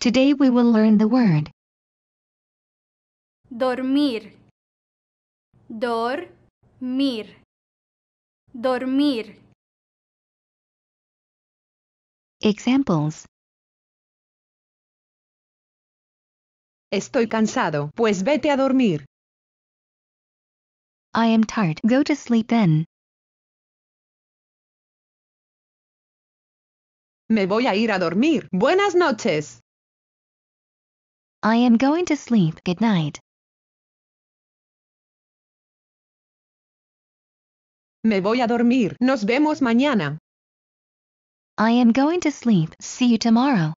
Today we will learn the word dormir dormir dormir Examples Estoy cansado, pues vete a dormir. I am tired. Go to sleep then. Me voy a ir a dormir. Buenas noches. I am going to sleep. Good night. Me voy a dormir. Nos vemos mañana. I am going to sleep. See you tomorrow.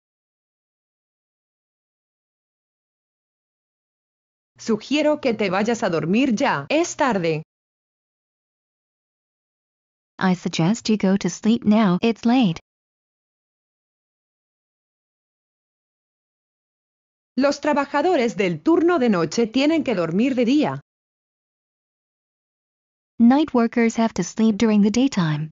Sugiero que te vayas a dormir ya. Es tarde. I suggest you go to sleep now. It's late. Los trabajadores del turno de noche tienen que dormir de día. Night workers have to sleep during the daytime.